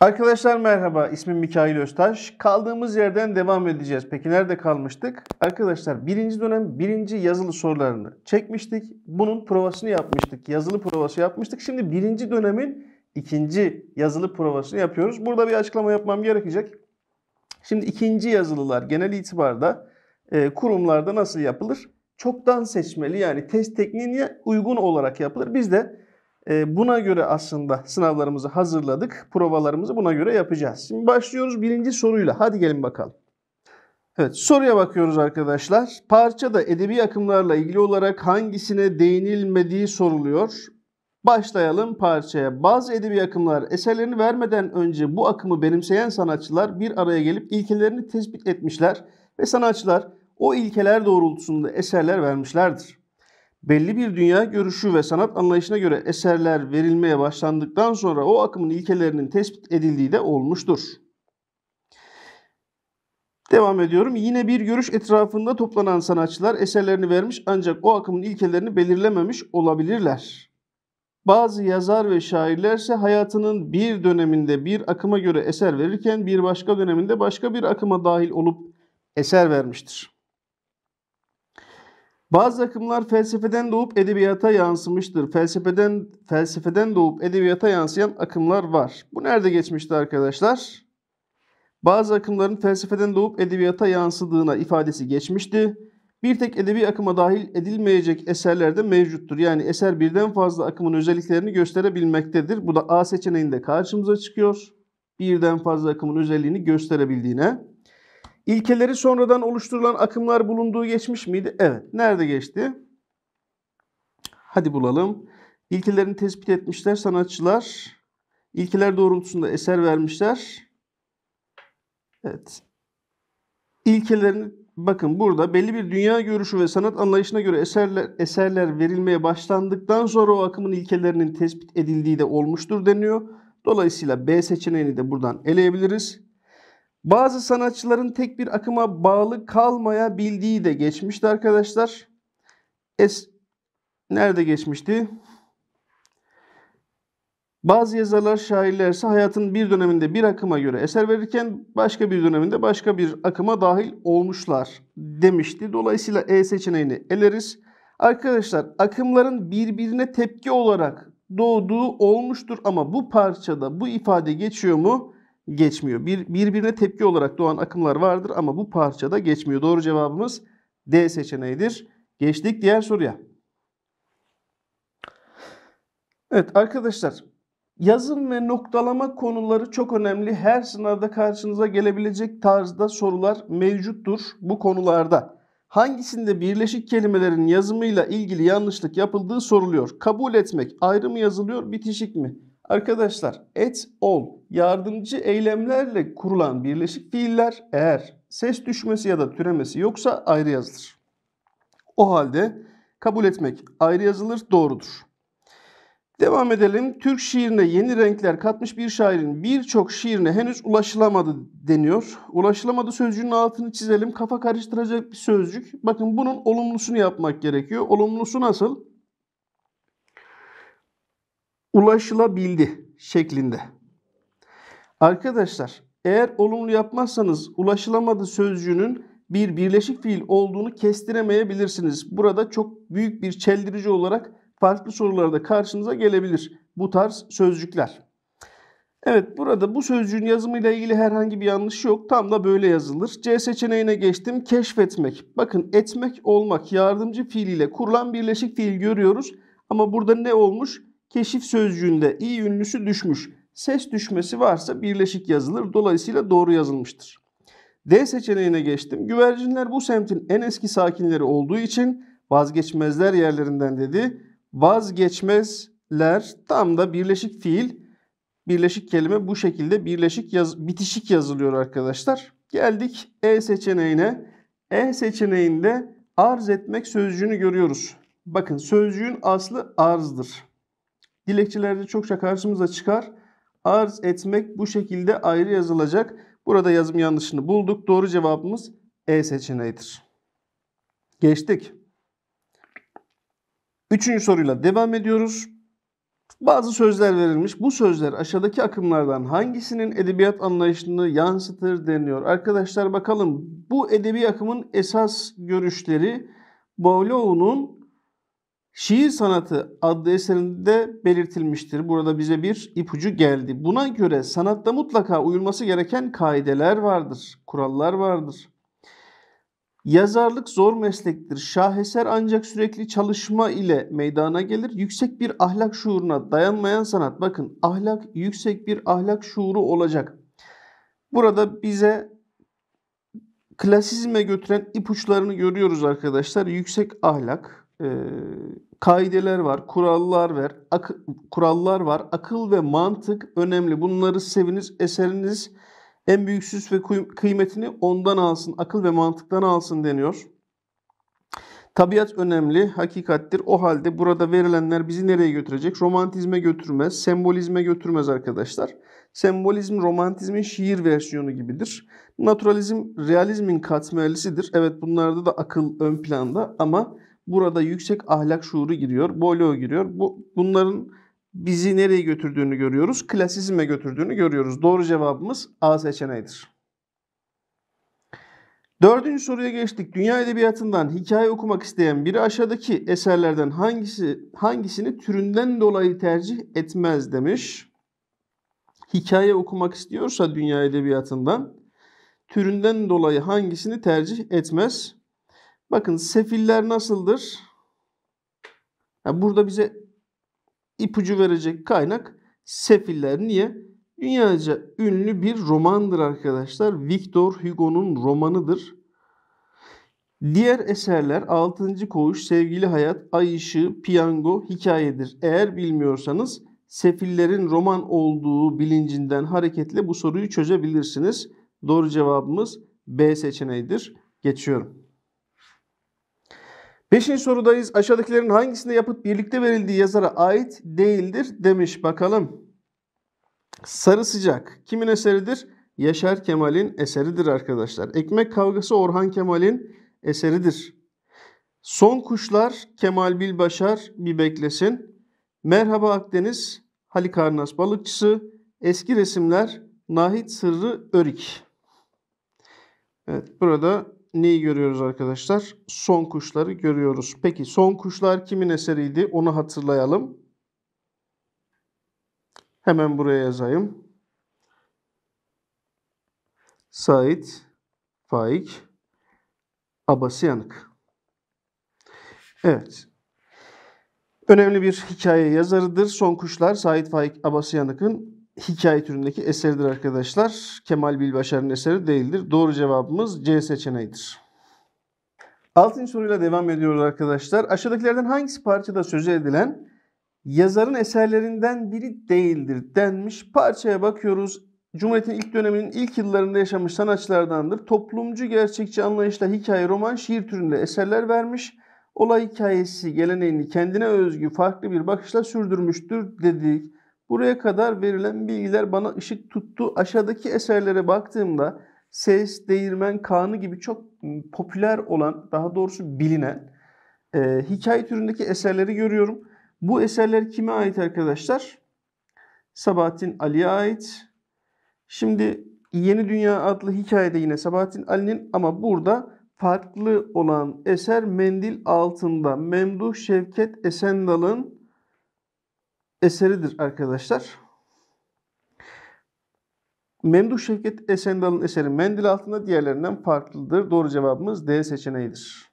Arkadaşlar merhaba, ismim Mikail Öztaş. Kaldığımız yerden devam edeceğiz. Peki nerede kalmıştık? Arkadaşlar birinci dönem birinci yazılı sorularını çekmiştik. Bunun provasını yapmıştık, yazılı provası yapmıştık. Şimdi birinci dönemin ikinci yazılı provasını yapıyoruz. Burada bir açıklama yapmam gerekecek. Şimdi ikinci yazılılar genel itibarda e, kurumlarda nasıl yapılır? Çoktan seçmeli yani test tekniğine uygun olarak yapılır. Biz de ee, buna göre aslında sınavlarımızı hazırladık. Provalarımızı buna göre yapacağız. Şimdi başlıyoruz birinci soruyla. Hadi gelin bakalım. Evet soruya bakıyoruz arkadaşlar. Parçada edebi akımlarla ilgili olarak hangisine değinilmediği soruluyor. Başlayalım parçaya. Bazı edebi akımlar eserlerini vermeden önce bu akımı benimseyen sanatçılar bir araya gelip ilkelerini tespit etmişler ve sanatçılar o ilkeler doğrultusunda eserler vermişlerdir belli bir dünya görüşü ve sanat anlayışına göre eserler verilmeye başlandıktan sonra o akımın ilkelerinin tespit edildiği de olmuştur. Devam ediyorum. Yine bir görüş etrafında toplanan sanatçılar eserlerini vermiş ancak o akımın ilkelerini belirlememiş olabilirler. Bazı yazar ve şairlerse hayatının bir döneminde bir akıma göre eser verirken bir başka döneminde başka bir akıma dahil olup eser vermiştir. Bazı akımlar felsefeden doğup edebiyata yansımıştır. Felsefeden felsefeden doğup edebiyata yansıyan akımlar var. Bu nerede geçmişti arkadaşlar? Bazı akımların felsefeden doğup edebiyata yansıdığına ifadesi geçmişti. Bir tek edebi akıma dahil edilmeyecek eserler de mevcuttur. Yani eser birden fazla akımın özelliklerini gösterebilmektedir. Bu da A seçeneğinde karşımıza çıkıyor. Birden fazla akımın özelliğini gösterebildiğine. İlkeleri sonradan oluşturulan akımlar bulunduğu geçmiş miydi? Evet. Nerede geçti? Hadi bulalım. İlkelerini tespit etmişler sanatçılar. İlkeler doğrultusunda eser vermişler. Evet. İlkelerini bakın burada belli bir dünya görüşü ve sanat anlayışına göre eserler eserler verilmeye başlandıktan sonra o akımın ilkelerinin tespit edildiği de olmuştur deniyor. Dolayısıyla B seçeneğini de buradan eleyebiliriz. Bazı sanatçıların tek bir akıma bağlı kalmayabildiği de geçmişti arkadaşlar. Es Nerede geçmişti? Bazı yazarlar, şairler ise hayatın bir döneminde bir akıma göre eser verirken başka bir döneminde başka bir akıma dahil olmuşlar demişti. Dolayısıyla E seçeneğini eleriz. Arkadaşlar akımların birbirine tepki olarak doğduğu olmuştur ama bu parçada bu ifade geçiyor mu? geçmiyor. Bir, birbirine tepki olarak doğan akımlar vardır ama bu parçada geçmiyor. Doğru cevabımız D seçeneğidir. Geçtik diğer soruya. Evet arkadaşlar yazım ve noktalama konuları çok önemli. Her sınavda karşınıza gelebilecek tarzda sorular mevcuttur bu konularda. Hangisinde birleşik kelimelerin yazımıyla ilgili yanlışlık yapıldığı soruluyor. Kabul etmek ayrı mı yazılıyor bitişik mi? Arkadaşlar et, ol yardımcı eylemlerle kurulan birleşik fiiller eğer ses düşmesi ya da türemesi yoksa ayrı yazılır. O halde kabul etmek ayrı yazılır doğrudur. Devam edelim. Türk şiirine yeni renkler katmış bir şairin birçok şiirine henüz ulaşılamadı deniyor. Ulaşılamadı sözcüğünün altını çizelim. Kafa karıştıracak bir sözcük. Bakın bunun olumlusunu yapmak gerekiyor. Olumlusu nasıl? ulaşılabildi şeklinde. Arkadaşlar eğer olumlu yapmazsanız ulaşılamadı sözcüğünün bir birleşik fiil olduğunu kestiremeyebilirsiniz. Burada çok büyük bir çeldirici olarak farklı sorularda karşınıza gelebilir bu tarz sözcükler. Evet burada bu sözcüğün yazımıyla ilgili herhangi bir yanlış yok. Tam da böyle yazılır. C seçeneğine geçtim. Keşfetmek. Bakın etmek olmak yardımcı fiiliyle kurulan birleşik fiil görüyoruz. Ama burada ne olmuş? keşif sözcüğünde i ünlüsü düşmüş. Ses düşmesi varsa birleşik yazılır. Dolayısıyla doğru yazılmıştır. D seçeneğine geçtim. Güvercinler bu semtin en eski sakinleri olduğu için vazgeçmezler yerlerinden dedi. Vazgeçmezler tam da birleşik fiil. Birleşik kelime bu şekilde birleşik yaz bitişik yazılıyor arkadaşlar. Geldik E seçeneğine. E seçeneğinde arz etmek sözcüğünü görüyoruz. Bakın sözcüğün aslı arzdır. Dilekçelerde çokça karşımıza çıkar. Arz etmek bu şekilde ayrı yazılacak. Burada yazım yanlışını bulduk. Doğru cevabımız E seçeneğidir. Geçtik. Üçüncü soruyla devam ediyoruz. Bazı sözler verilmiş. Bu sözler aşağıdaki akımlardan hangisinin edebiyat anlayışını yansıtır deniyor. Arkadaşlar bakalım bu edebi akımın esas görüşleri Boğloğ'un Şiir sanatı adlı eserinde belirtilmiştir. Burada bize bir ipucu geldi. Buna göre sanatta mutlaka uyulması gereken kaideler vardır, kurallar vardır. Yazarlık zor meslektir. Şaheser ancak sürekli çalışma ile meydana gelir. Yüksek bir ahlak şuuruna dayanmayan sanat. Bakın ahlak yüksek bir ahlak şuuru olacak. Burada bize klasizme götüren ipuçlarını görüyoruz arkadaşlar. Yüksek ahlak, ee, kaideler var, kurallar var, ak- kurallar var. Akıl ve mantık önemli. Bunları seviniz, eseriniz en büyük süs ve kıymetini ondan alsın, akıl ve mantıktan alsın deniyor. Tabiat önemli, hakikattir. O halde burada verilenler bizi nereye götürecek? Romantizme götürmez, sembolizme götürmez arkadaşlar. Sembolizm romantizmin şiir versiyonu gibidir. Naturalizm realizmin katmerlisidir. Evet bunlarda da akıl ön planda ama Burada yüksek ahlak şuuru giriyor, Boileau giriyor. Bu, bunların bizi nereye götürdüğünü görüyoruz. Klasizme götürdüğünü görüyoruz. Doğru cevabımız A seçeneğidir. Dördüncü soruya geçtik. Dünya edebiyatından hikaye okumak isteyen biri aşağıdaki eserlerden hangisi hangisini türünden dolayı tercih etmez demiş. Hikaye okumak istiyorsa dünya edebiyatından türünden dolayı hangisini tercih etmez? Bakın sefiller nasıldır? Yani burada bize ipucu verecek kaynak sefiller. Niye? Dünyaca ünlü bir romandır arkadaşlar. Victor Hugo'nun romanıdır. Diğer eserler 6. Koğuş, Sevgili Hayat, Ay Işığı, Piyango, Hikayedir. Eğer bilmiyorsanız sefillerin roman olduğu bilincinden hareketle bu soruyu çözebilirsiniz. Doğru cevabımız B seçeneğidir. Geçiyorum. Beşinci sorudayız. Aşağıdakilerin hangisinde yapıt birlikte verildiği yazara ait değildir demiş. Bakalım. Sarı sıcak kimin eseridir? Yaşar Kemal'in eseridir arkadaşlar. Ekmek kavgası Orhan Kemal'in eseridir. Son kuşlar Kemal Bilbaşar bir beklesin. Merhaba Akdeniz Halikarnas balıkçısı. Eski resimler Nahit Sırrı Örik. Evet burada neyi görüyoruz arkadaşlar? Son kuşları görüyoruz. Peki son kuşlar kimin eseriydi? Onu hatırlayalım. Hemen buraya yazayım. Said Faik Abasyanık. Evet. Önemli bir hikaye yazarıdır. Son Kuşlar Said Faik Abasyanık'ın hikaye türündeki eseridir arkadaşlar. Kemal Bilbaşar'ın eseri değildir. Doğru cevabımız C seçeneğidir. Altıncı soruyla devam ediyoruz arkadaşlar. Aşağıdakilerden hangisi parçada sözü edilen yazarın eserlerinden biri değildir denmiş. Parçaya bakıyoruz. Cumhuriyet'in ilk döneminin ilk yıllarında yaşamış sanatçılardandır. Toplumcu gerçekçi anlayışla hikaye, roman, şiir türünde eserler vermiş. Olay hikayesi geleneğini kendine özgü farklı bir bakışla sürdürmüştür dedik. Buraya kadar verilen bilgiler bana ışık tuttu. Aşağıdaki eserlere baktığımda Ses, Değirmen, Kanı gibi çok ıı, popüler olan, daha doğrusu bilinen e, hikaye türündeki eserleri görüyorum. Bu eserler kime ait arkadaşlar? Sabahattin Ali'ye ait. Şimdi Yeni Dünya adlı hikayede yine Sabahattin Ali'nin ama burada farklı olan eser Mendil Altında. Memduh Şevket Esendal'ın eseridir arkadaşlar. Memduh Şevket Esendal'ın eseri Mendil altında diğerlerinden farklıdır. Doğru cevabımız D seçeneğidir.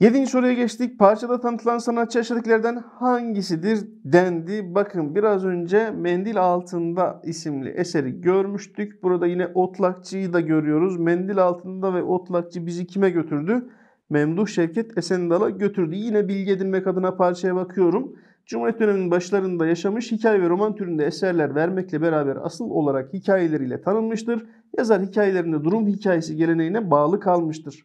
Yedinci soruya geçtik. Parçada tanıtılan sanatçı yaşadıklardan hangisidir dendi. Bakın biraz önce Mendil Altında isimli eseri görmüştük. Burada yine Otlakçı'yı da görüyoruz. Mendil Altında ve Otlakçı bizi kime götürdü? Memduh Şevket Esendal'a götürdü. Yine bilgi edinmek adına parçaya bakıyorum. Cumhuriyet döneminin başlarında yaşamış hikaye ve roman türünde eserler vermekle beraber asıl olarak hikayeleriyle tanınmıştır. Yazar hikayelerinde durum hikayesi geleneğine bağlı kalmıştır.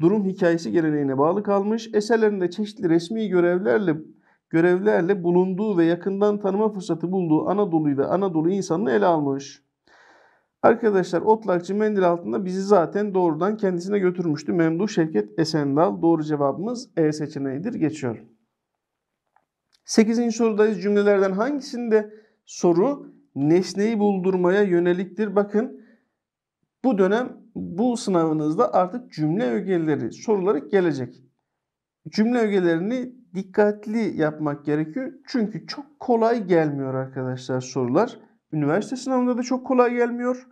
Durum hikayesi geleneğine bağlı kalmış, eserlerinde çeşitli resmi görevlerle görevlerle bulunduğu ve yakından tanıma fırsatı bulduğu Anadolu'yu ve Anadolu insanını ele almış. Arkadaşlar otlakçı mendil altında bizi zaten doğrudan kendisine götürmüştü. Memduh Şevket Esendal. Doğru cevabımız E seçeneğidir. Geçiyorum. 8. sorudayız. Cümlelerden hangisinde soru nesneyi buldurmaya yöneliktir? Bakın bu dönem bu sınavınızda artık cümle ögeleri soruları gelecek. Cümle ögelerini dikkatli yapmak gerekiyor. Çünkü çok kolay gelmiyor arkadaşlar sorular. Üniversite sınavında da çok kolay gelmiyor.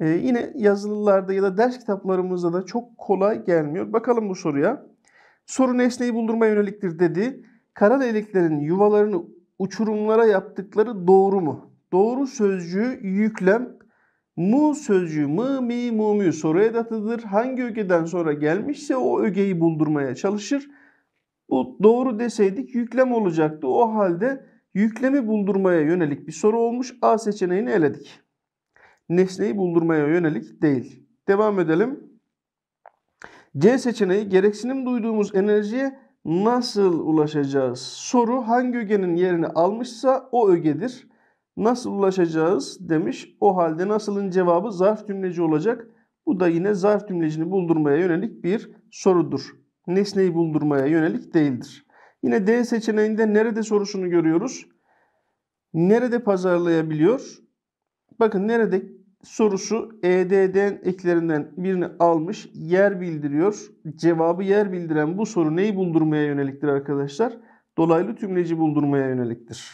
Ee, yine yazılılarda ya da ders kitaplarımızda da çok kolay gelmiyor. Bakalım bu soruya. Soru nesneyi bulundurma yöneliktir dedi. Kara deliklerin yuvalarını uçurumlara yaptıkları doğru mu? Doğru sözcüğü yüklem mu sözcüğü mı mi mu mu Soru edatıdır. Hangi ögeden sonra gelmişse o ögeyi buldurmaya çalışır. Bu doğru deseydik yüklem olacaktı. O halde Yüklemi buldurmaya yönelik bir soru olmuş. A seçeneğini eledik. Nesneyi buldurmaya yönelik değil. Devam edelim. C seçeneği gereksinim duyduğumuz enerjiye nasıl ulaşacağız? Soru hangi ögenin yerini almışsa o ögedir. Nasıl ulaşacağız demiş. O halde nasılın cevabı zarf tümleci olacak. Bu da yine zarf tümlecini buldurmaya yönelik bir sorudur. Nesneyi buldurmaya yönelik değildir. Yine D seçeneğinde nerede sorusunu görüyoruz. Nerede pazarlayabiliyor? Bakın nerede sorusu EDD'den eklerinden birini almış, yer bildiriyor. Cevabı yer bildiren bu soru neyi buldurmaya yöneliktir arkadaşlar? Dolaylı tümleci buldurmaya yöneliktir.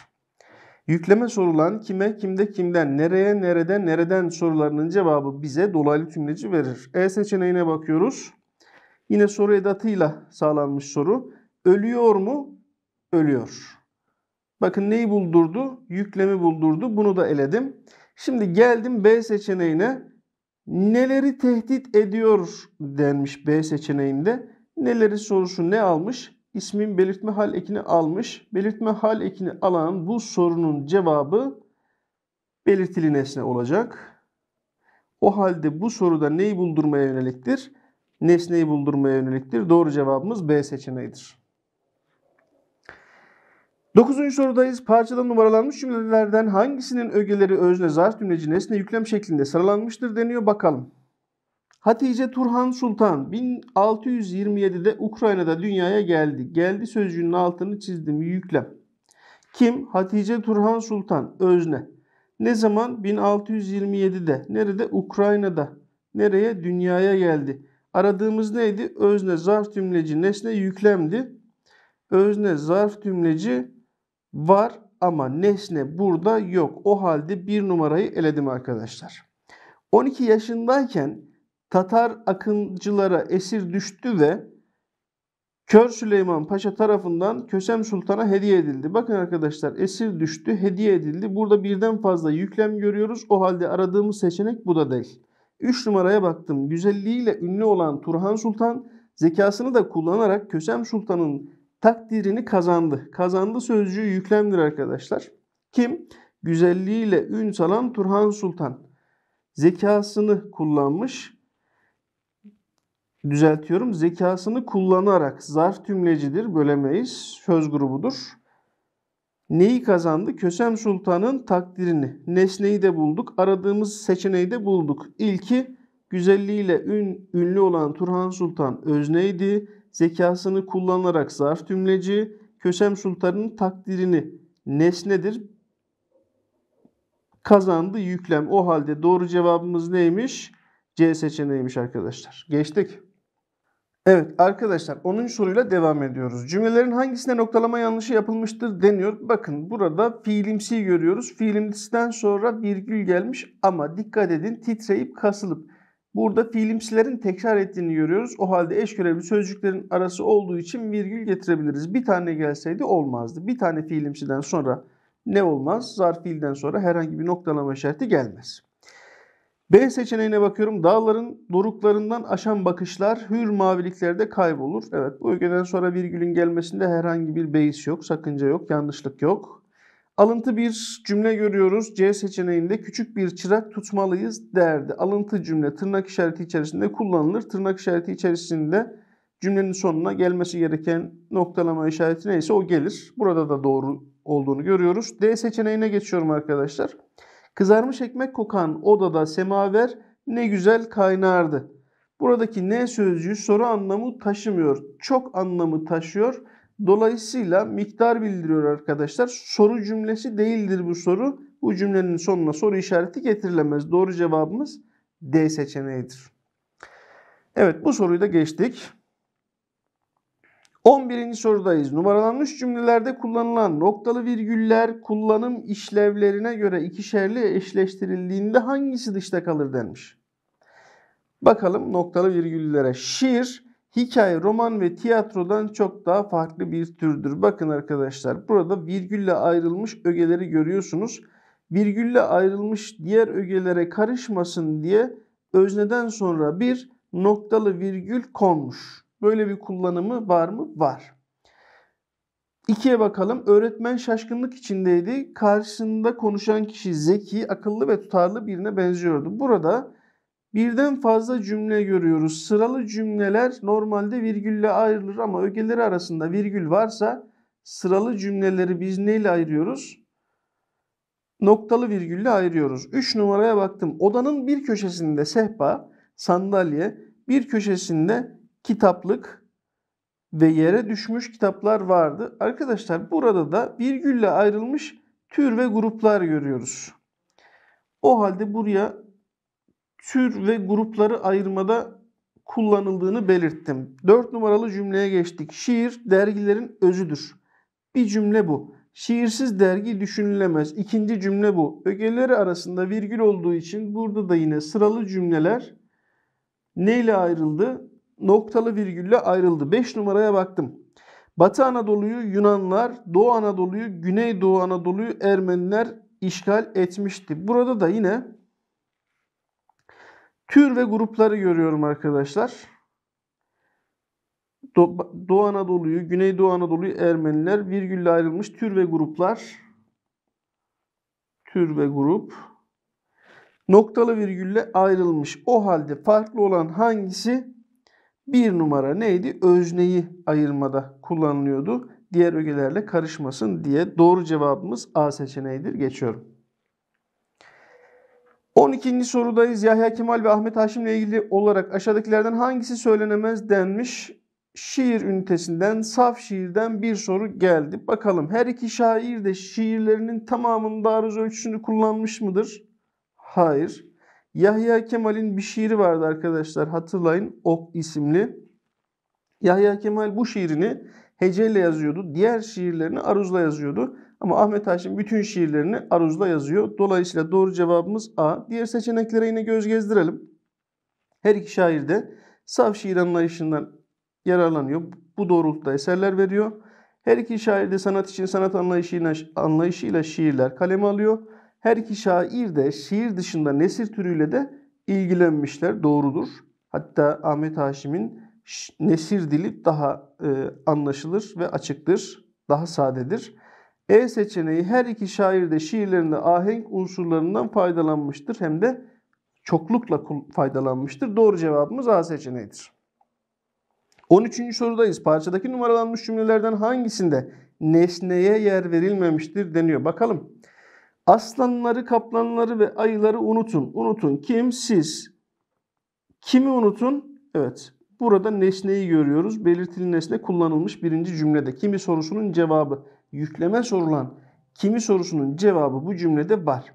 Yükleme sorulan kime, kimde, kimden, nereye, nereden nereden sorularının cevabı bize dolaylı tümleci verir. E seçeneğine bakıyoruz. Yine soru edatıyla sağlanmış soru ölüyor mu? Ölüyor. Bakın neyi buldurdu? Yüklemi buldurdu. Bunu da eledim. Şimdi geldim B seçeneğine. Neleri tehdit ediyor denmiş B seçeneğinde. Neleri sorusu ne almış? İsmin belirtme hal ekini almış. Belirtme hal ekini alan bu sorunun cevabı belirtili nesne olacak. O halde bu soruda neyi buldurmaya yöneliktir? Nesneyi buldurmaya yöneliktir. Doğru cevabımız B seçeneğidir. Dokuzuncu sorudayız. Parçada numaralanmış cümlelerden hangisinin ögeleri özne, zarf cümleci, nesne, yüklem şeklinde sıralanmıştır deniyor bakalım. Hatice Turhan Sultan 1627'de Ukrayna'da dünyaya geldi. Geldi sözcüğünün altını çizdim yüklem. Kim? Hatice Turhan Sultan özne. Ne zaman? 1627'de. Nerede? Ukrayna'da. Nereye? Dünyaya geldi. Aradığımız neydi? Özne, zarf, cümleci, nesne, yüklemdi. Özne, zarf, cümleci, var ama nesne burada yok. O halde bir numarayı eledim arkadaşlar. 12 yaşındayken Tatar akıncılara esir düştü ve Kör Süleyman Paşa tarafından Kösem Sultan'a hediye edildi. Bakın arkadaşlar esir düştü, hediye edildi. Burada birden fazla yüklem görüyoruz. O halde aradığımız seçenek bu da değil. 3 numaraya baktım. Güzelliğiyle ünlü olan Turhan Sultan zekasını da kullanarak Kösem Sultan'ın takdirini kazandı. Kazandı sözcüğü yüklemdir arkadaşlar. Kim? Güzelliğiyle ün salan Turhan Sultan. Zekasını kullanmış. Düzeltiyorum. Zekasını kullanarak zarf tümlecidir. Bölemeyiz. Söz grubudur. Neyi kazandı? Kösem Sultan'ın takdirini. Nesneyi de bulduk. Aradığımız seçeneği de bulduk. İlki güzelliğiyle ün, ünlü olan Turhan Sultan özneydi zekasını kullanarak zarf tümleci, Köşem Sultan'ın takdirini nesnedir. Kazandı yüklem. O halde doğru cevabımız neymiş? C seçeneğiymiş arkadaşlar. Geçtik. Evet arkadaşlar 10. soruyla devam ediyoruz. Cümlelerin hangisinde noktalama yanlışı yapılmıştır deniyor. Bakın burada fiilimsi görüyoruz. Fiilimsiden sonra virgül gelmiş ama dikkat edin titreyip kasılıp Burada fiilimsilerin tekrar ettiğini görüyoruz. O halde eş görevli sözcüklerin arası olduğu için virgül getirebiliriz. Bir tane gelseydi olmazdı. Bir tane fiilimsiden sonra ne olmaz? Zarf fiilden sonra herhangi bir noktalama işareti gelmez. B seçeneğine bakıyorum. Dağların doruklarından aşan bakışlar hür maviliklerde kaybolur. Evet bu ögeden sonra virgülün gelmesinde herhangi bir beis yok, sakınca yok, yanlışlık yok. Alıntı bir cümle görüyoruz. C seçeneğinde küçük bir çırak tutmalıyız derdi. Alıntı cümle tırnak işareti içerisinde kullanılır. Tırnak işareti içerisinde cümlenin sonuna gelmesi gereken noktalama işareti neyse o gelir. Burada da doğru olduğunu görüyoruz. D seçeneğine geçiyorum arkadaşlar. Kızarmış ekmek kokan odada semaver ne güzel kaynardı. Buradaki ne sözcüğü soru anlamı taşımıyor. Çok anlamı taşıyor. Dolayısıyla miktar bildiriyor arkadaşlar. Soru cümlesi değildir bu soru. Bu cümlenin sonuna soru işareti getirilemez. Doğru cevabımız D seçeneğidir. Evet bu soruyu da geçtik. 11. sorudayız. Numaralanmış cümlelerde kullanılan noktalı virgüller kullanım işlevlerine göre ikişerli eşleştirildiğinde hangisi dışta kalır denmiş. Bakalım noktalı virgüllere. Şiir Hikaye, roman ve tiyatrodan çok daha farklı bir türdür. Bakın arkadaşlar burada virgülle ayrılmış ögeleri görüyorsunuz. Virgülle ayrılmış diğer ögelere karışmasın diye özneden sonra bir noktalı virgül konmuş. Böyle bir kullanımı var mı? Var. İkiye bakalım. Öğretmen şaşkınlık içindeydi. Karşısında konuşan kişi zeki, akıllı ve tutarlı birine benziyordu. Burada Birden fazla cümle görüyoruz. Sıralı cümleler normalde virgülle ayrılır ama ögeleri arasında virgül varsa sıralı cümleleri biz neyle ayırıyoruz? Noktalı virgülle ayırıyoruz. 3 numaraya baktım. Odanın bir köşesinde sehpa, sandalye, bir köşesinde kitaplık ve yere düşmüş kitaplar vardı. Arkadaşlar burada da virgülle ayrılmış tür ve gruplar görüyoruz. O halde buraya tür ve grupları ayırmada kullanıldığını belirttim. 4 numaralı cümleye geçtik. Şiir dergilerin özüdür. Bir cümle bu. Şiirsiz dergi düşünülemez. İkinci cümle bu. Ögeleri arasında virgül olduğu için burada da yine sıralı cümleler neyle ayrıldı? Noktalı virgülle ayrıldı. 5 numaraya baktım. Batı Anadolu'yu Yunanlar, Doğu Anadolu'yu, Güneydoğu Anadolu'yu Ermeniler işgal etmişti. Burada da yine Tür ve grupları görüyorum arkadaşlar. Doğu Anadolu'yu, Güneydoğu Anadolu'yu Ermeniler virgülle ayrılmış tür ve gruplar. Tür ve grup. Noktalı virgülle ayrılmış. O halde farklı olan hangisi? Bir numara neydi? Özneyi ayırmada kullanılıyordu. Diğer ögelerle karışmasın diye doğru cevabımız A seçeneğidir. Geçiyorum. 12. sorudayız. Yahya Kemal ve Ahmet Haşim'le ilgili olarak aşağıdakilerden hangisi söylenemez denmiş? Şiir ünitesinden, saf şiirden bir soru geldi. Bakalım her iki şair de şiirlerinin tamamında aruz ölçüsünü kullanmış mıdır? Hayır. Yahya Kemal'in bir şiiri vardı arkadaşlar hatırlayın. Ok isimli. Yahya Kemal bu şiirini heceyle yazıyordu. Diğer şiirlerini aruzla yazıyordu. Ama Ahmet Haşim bütün şiirlerini aruzla yazıyor. Dolayısıyla doğru cevabımız A. Diğer seçeneklere yine göz gezdirelim. Her iki şair de saf şiir anlayışından yararlanıyor. Bu doğrultuda eserler veriyor. Her iki şair de sanat için sanat anlayışıyla, anlayışıyla şiirler kaleme alıyor. Her iki şair de şiir dışında nesir türüyle de ilgilenmişler doğrudur. Hatta Ahmet Haşim'in nesir dili daha e, anlaşılır ve açıktır, daha sadedir. E seçeneği her iki şair de şiirlerinde ahenk unsurlarından faydalanmıştır hem de çoklukla faydalanmıştır. Doğru cevabımız A seçeneğidir. 13. sorudayız. Parçadaki numaralanmış cümlelerden hangisinde nesneye yer verilmemiştir deniyor. Bakalım. Aslanları, kaplanları ve ayıları unutun. Unutun. Kim? Siz. Kimi unutun? Evet. Burada nesneyi görüyoruz. Belirtili nesne kullanılmış birinci cümlede. Kimi sorusunun cevabı yükleme sorulan kimi sorusunun cevabı bu cümlede var.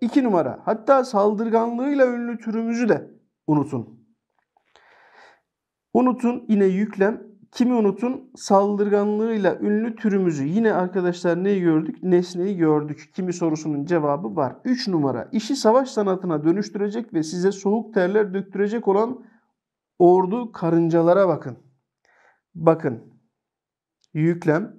2 numara hatta saldırganlığıyla ünlü türümüzü de unutun. Unutun yine yüklem. Kimi unutun? Saldırganlığıyla ünlü türümüzü. Yine arkadaşlar neyi gördük? Nesneyi gördük. Kimi sorusunun cevabı var. 3 numara işi savaş sanatına dönüştürecek ve size soğuk terler döktürecek olan ordu karıncalara bakın. Bakın. Yüklem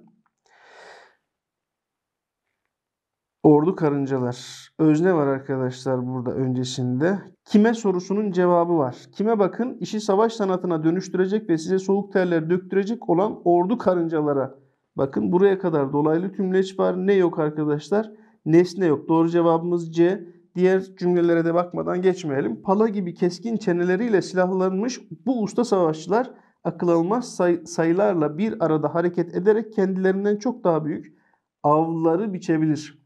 Ordu karıncalar. Özne var arkadaşlar burada öncesinde. Kime sorusunun cevabı var. Kime bakın işi savaş sanatına dönüştürecek ve size soğuk terler döktürecek olan ordu karıncalara. Bakın buraya kadar dolaylı tümleç var. Ne yok arkadaşlar? Nesne yok. Doğru cevabımız C. Diğer cümlelere de bakmadan geçmeyelim. Pala gibi keskin çeneleriyle silahlanmış bu usta savaşçılar akıl almaz say sayılarla bir arada hareket ederek kendilerinden çok daha büyük avları biçebilir.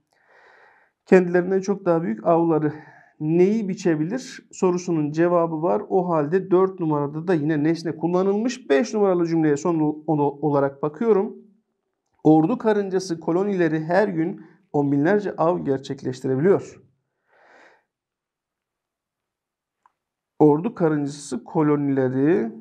Kendilerine çok daha büyük avları neyi biçebilir sorusunun cevabı var. O halde 4 numarada da yine nesne kullanılmış. 5 numaralı cümleye son olarak bakıyorum. Ordu karıncası kolonileri her gün on binlerce av gerçekleştirebiliyor. Ordu karıncası kolonileri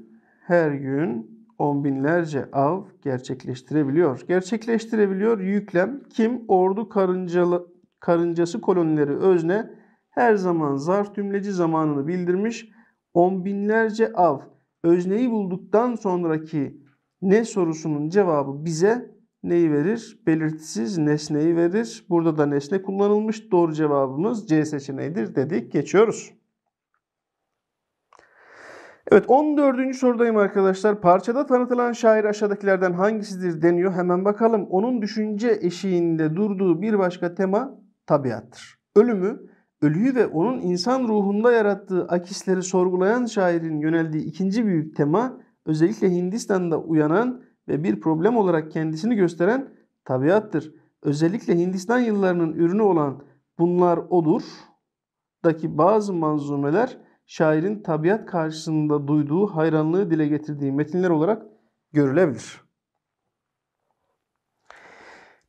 her gün on binlerce av gerçekleştirebiliyor. Gerçekleştirebiliyor yüklem kim? Ordu karıncalı karıncası kolonileri özne her zaman zarf tümleci zamanını bildirmiş. On binlerce av özneyi bulduktan sonraki ne sorusunun cevabı bize neyi verir? Belirtisiz nesneyi verir. Burada da nesne kullanılmış. Doğru cevabımız C seçeneğidir dedik. Geçiyoruz. Evet 14. sorudayım arkadaşlar. Parçada tanıtılan şair aşağıdakilerden hangisidir deniyor. Hemen bakalım. Onun düşünce eşiğinde durduğu bir başka tema tabiattır. Ölümü, ölüyü ve onun insan ruhunda yarattığı akisleri sorgulayan şairin yöneldiği ikinci büyük tema, özellikle Hindistan'da uyanan ve bir problem olarak kendisini gösteren tabiattır. Özellikle Hindistan yıllarının ürünü olan Bunlar Odur daki bazı manzumeler şairin tabiat karşısında duyduğu hayranlığı dile getirdiği metinler olarak görülebilir.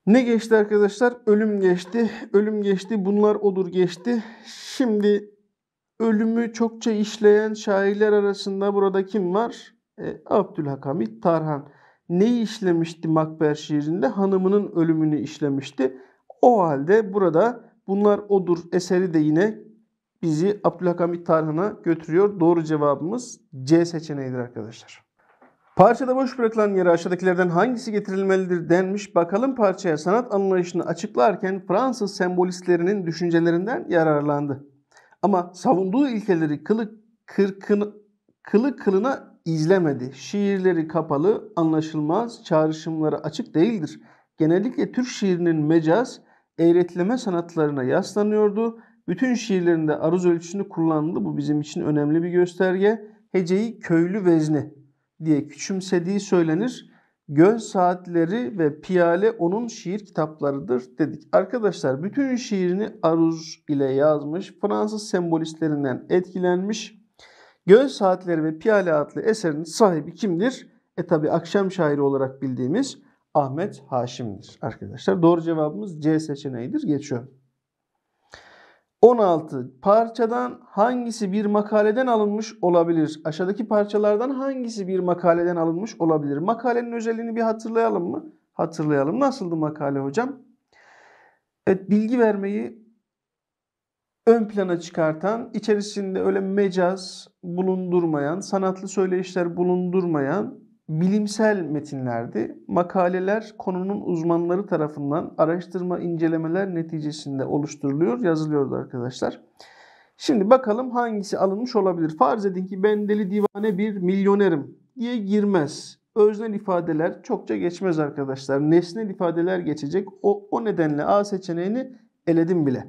Ne geçti arkadaşlar? Ölüm geçti. Ölüm geçti. Bunlar odur geçti. Şimdi ölümü çokça işleyen şairler arasında burada kim var? E, Abdülhakamit Tarhan. Neyi işlemişti Makber şiirinde? Hanımının ölümünü işlemişti. O halde burada bunlar odur eseri de yine bizi Abdülhakamit Tarhan'a götürüyor. Doğru cevabımız C seçeneğidir arkadaşlar. Parçada boş bırakılan yere aşağıdakilerden hangisi getirilmelidir denmiş. Bakalım parçaya sanat anlayışını açıklarken Fransız sembolistlerinin düşüncelerinden yararlandı. Ama savunduğu ilkeleri kılı, kırkını, kılı kılına izlemedi. Şiirleri kapalı, anlaşılmaz, çağrışımları açık değildir. Genellikle Türk şiirinin mecaz, eğretleme sanatlarına yaslanıyordu. Bütün şiirlerinde aruz ölçüsünü kullandı. Bu bizim için önemli bir gösterge. Heceyi köylü vezni diye küçümsediği söylenir. Göl saatleri ve piyale onun şiir kitaplarıdır dedik. Arkadaşlar bütün şiirini aruz ile yazmış, Fransız sembolistlerinden etkilenmiş. Göl saatleri ve piyale adlı eserin sahibi kimdir? E tabi akşam şairi olarak bildiğimiz Ahmet Haşim'dir arkadaşlar. Doğru cevabımız C seçeneğidir. Geçiyorum. 16 parçadan hangisi bir makaleden alınmış olabilir? Aşağıdaki parçalardan hangisi bir makaleden alınmış olabilir? Makalenin özelliğini bir hatırlayalım mı? Hatırlayalım. Nasıldı makale hocam? Evet bilgi vermeyi ön plana çıkartan, içerisinde öyle mecaz bulundurmayan, sanatlı söyleyişler bulundurmayan bilimsel metinlerdi. Makaleler konunun uzmanları tarafından araştırma, incelemeler neticesinde oluşturuluyor, yazılıyordu arkadaşlar. Şimdi bakalım hangisi alınmış olabilir. Farz edin ki ben deli divane bir milyonerim diye girmez. Öznel ifadeler çokça geçmez arkadaşlar. Nesnel ifadeler geçecek. O, o nedenle A seçeneğini eledim bile.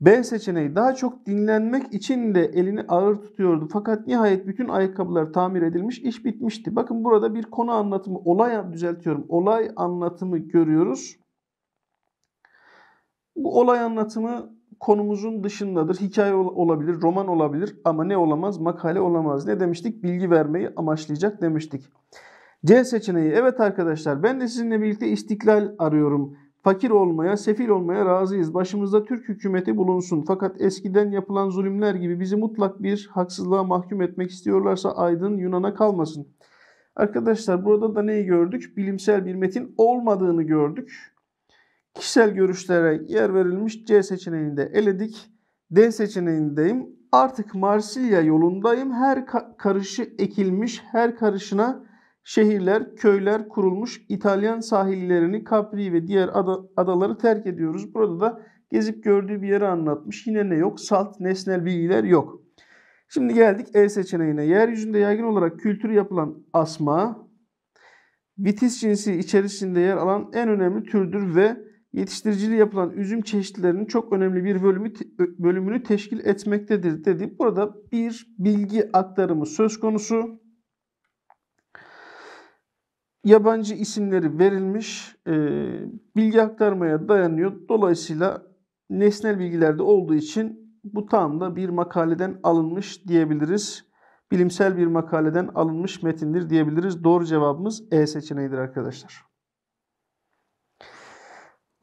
B seçeneği daha çok dinlenmek için de elini ağır tutuyordu. Fakat nihayet bütün ayakkabılar tamir edilmiş, iş bitmişti. Bakın burada bir konu anlatımı, olay düzeltiyorum. Olay anlatımı görüyoruz. Bu olay anlatımı konumuzun dışındadır. Hikaye olabilir, roman olabilir ama ne olamaz? Makale olamaz. Ne demiştik? Bilgi vermeyi amaçlayacak demiştik. C seçeneği. Evet arkadaşlar ben de sizinle birlikte istiklal arıyorum. Fakir olmaya, sefil olmaya razıyız. Başımızda Türk hükümeti bulunsun. Fakat eskiden yapılan zulümler gibi bizi mutlak bir haksızlığa mahkum etmek istiyorlarsa aydın Yunan'a kalmasın. Arkadaşlar burada da neyi gördük? Bilimsel bir metin olmadığını gördük. Kişisel görüşlere yer verilmiş C seçeneğinde eledik. D seçeneğindeyim. Artık Marsilya yolundayım. Her ka karışı ekilmiş, her karışına Şehirler, köyler kurulmuş İtalyan sahillerini, Capri ve diğer ada, adaları terk ediyoruz. Burada da gezip gördüğü bir yeri anlatmış. Yine ne yok? Salt, nesnel bilgiler yok. Şimdi geldik E seçeneğine. Yeryüzünde yaygın olarak kültürü yapılan asma, vitis cinsi içerisinde yer alan en önemli türdür ve yetiştiriciliği yapılan üzüm çeşitlerinin çok önemli bir bölümü bölümünü teşkil etmektedir dedi. Burada bir bilgi aktarımı söz konusu yabancı isimleri verilmiş e, bilgi aktarmaya dayanıyor. Dolayısıyla nesnel bilgilerde olduğu için bu tam da bir makaleden alınmış diyebiliriz. Bilimsel bir makaleden alınmış metindir diyebiliriz. Doğru cevabımız E seçeneğidir arkadaşlar.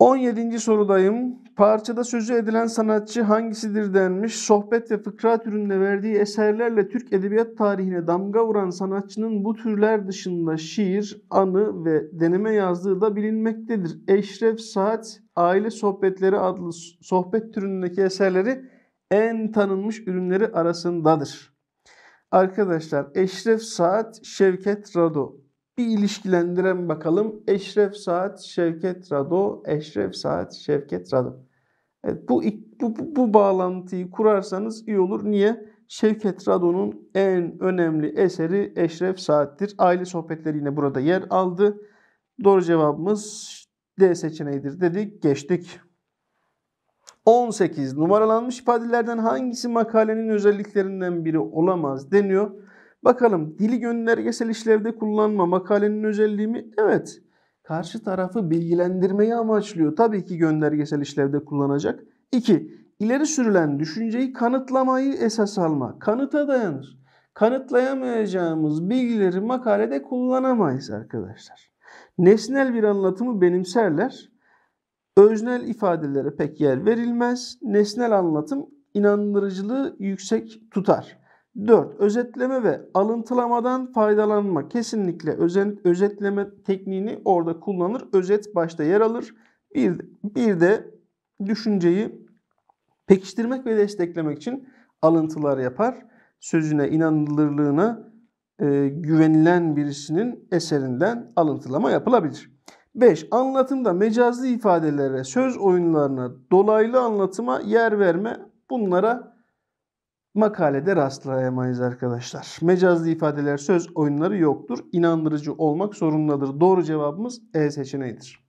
17. sorudayım. Parçada sözü edilen sanatçı hangisidir denmiş. Sohbet ve fıkra türünde verdiği eserlerle Türk edebiyat tarihine damga vuran sanatçının bu türler dışında şiir, anı ve deneme yazdığı da bilinmektedir. Eşref Saat Aile Sohbetleri adlı sohbet türündeki eserleri en tanınmış ürünleri arasındadır. Arkadaşlar Eşref Saat, Şevket Rado, bir ilişkilendiren bakalım. Eşref Saat, Şevket Rado, Eşref Saat, Şevket Rado. Evet, bu, bu, bu bağlantıyı kurarsanız iyi olur. Niye? Şevket Rado'nun en önemli eseri Eşref Saat'tir. Aile sohbetleri yine burada yer aldı. Doğru cevabımız D seçeneğidir dedik. Geçtik. 18. Numaralanmış ifadelerden hangisi makalenin özelliklerinden biri olamaz deniyor. Bakalım dili göndergesel işlevde kullanma makalenin özelliği mi? Evet. Karşı tarafı bilgilendirmeyi amaçlıyor. Tabii ki göndergesel işlevde kullanacak. 2. İleri sürülen düşünceyi kanıtlamayı esas alma. Kanıta dayanır. Kanıtlayamayacağımız bilgileri makalede kullanamayız arkadaşlar. Nesnel bir anlatımı benimserler. Öznel ifadelere pek yer verilmez. Nesnel anlatım inandırıcılığı yüksek tutar. 4. Özetleme ve alıntılamadan faydalanma. Kesinlikle özet, özetleme tekniğini orada kullanır. Özet başta yer alır. Bir, bir de düşünceyi pekiştirmek ve desteklemek için alıntılar yapar. Sözüne inanılırlığına e, güvenilen birisinin eserinden alıntılama yapılabilir. 5. Anlatımda mecazlı ifadelere, söz oyunlarına, dolaylı anlatıma yer verme bunlara makalede rastlayamayız arkadaşlar. Mecazlı ifadeler söz oyunları yoktur. İnandırıcı olmak zorundadır. Doğru cevabımız E seçeneğidir.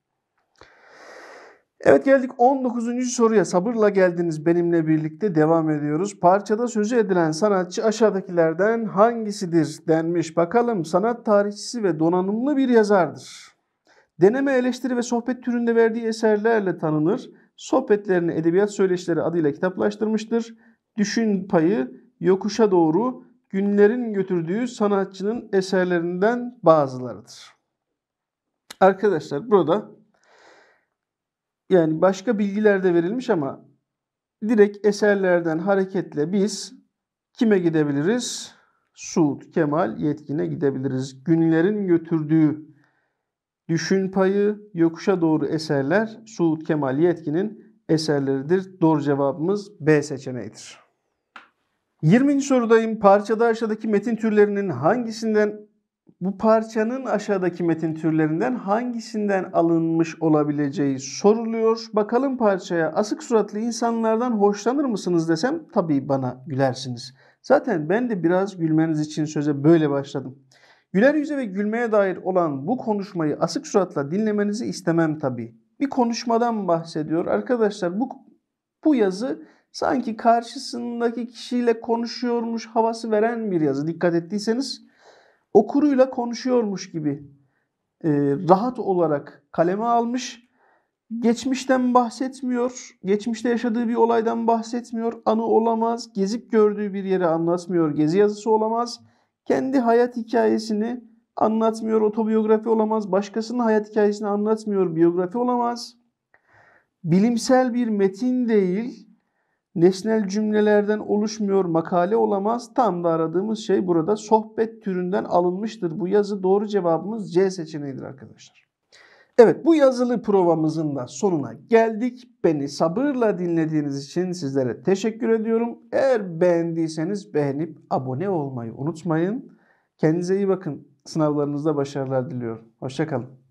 Evet geldik 19. soruya. Sabırla geldiniz benimle birlikte devam ediyoruz. Parçada sözü edilen sanatçı aşağıdakilerden hangisidir denmiş. Bakalım sanat tarihçisi ve donanımlı bir yazardır. Deneme, eleştiri ve sohbet türünde verdiği eserlerle tanınır. Sohbetlerini edebiyat söyleşileri adıyla kitaplaştırmıştır düşün payı yokuşa doğru günlerin götürdüğü sanatçının eserlerinden bazılarıdır. Arkadaşlar burada yani başka bilgiler de verilmiş ama direkt eserlerden hareketle biz kime gidebiliriz? Suud, Kemal, Yetkin'e gidebiliriz. Günlerin götürdüğü düşün payı, yokuşa doğru eserler Suud, Kemal, Yetkin'in eserleridir. Doğru cevabımız B seçeneğidir. 20. sorudayım. Parçada aşağıdaki metin türlerinin hangisinden bu parçanın aşağıdaki metin türlerinden hangisinden alınmış olabileceği soruluyor. Bakalım parçaya asık suratlı insanlardan hoşlanır mısınız desem tabii bana gülersiniz. Zaten ben de biraz gülmeniz için söze böyle başladım. Güler yüze ve gülmeye dair olan bu konuşmayı asık suratla dinlemenizi istemem tabii. Bir konuşmadan bahsediyor. Arkadaşlar bu, bu yazı sanki karşısındaki kişiyle konuşuyormuş havası veren bir yazı. Dikkat ettiyseniz okuruyla konuşuyormuş gibi e, rahat olarak kaleme almış. Geçmişten bahsetmiyor, geçmişte yaşadığı bir olaydan bahsetmiyor, anı olamaz, gezip gördüğü bir yeri anlatmıyor, gezi yazısı olamaz. Kendi hayat hikayesini anlatmıyor, otobiyografi olamaz, başkasının hayat hikayesini anlatmıyor, biyografi olamaz. Bilimsel bir metin değil, nesnel cümlelerden oluşmuyor, makale olamaz. Tam da aradığımız şey burada sohbet türünden alınmıştır. Bu yazı doğru cevabımız C seçeneğidir arkadaşlar. Evet bu yazılı provamızın da sonuna geldik. Beni sabırla dinlediğiniz için sizlere teşekkür ediyorum. Eğer beğendiyseniz beğenip abone olmayı unutmayın. Kendinize iyi bakın. Sınavlarınızda başarılar diliyorum. Hoşçakalın.